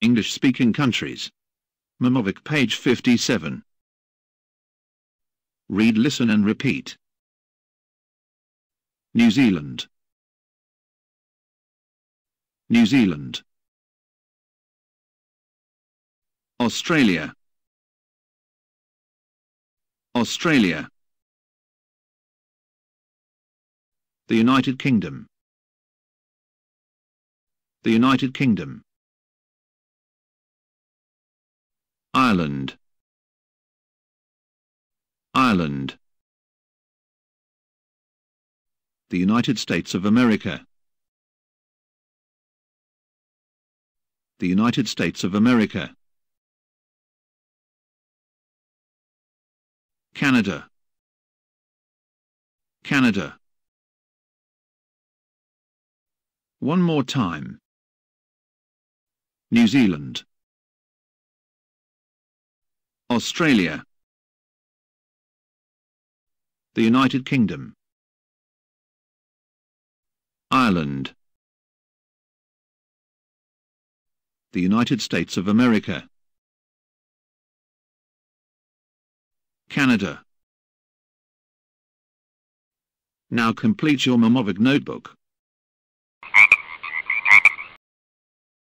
English-speaking countries. Mamovic page 57. Read listen and repeat. New Zealand. New Zealand. Australia. Australia. The United Kingdom. The United Kingdom. Ireland Ireland The United States of America The United States of America Canada Canada One more time New Zealand Australia the United Kingdom Ireland the United States of America Canada Now complete your Momovic notebook.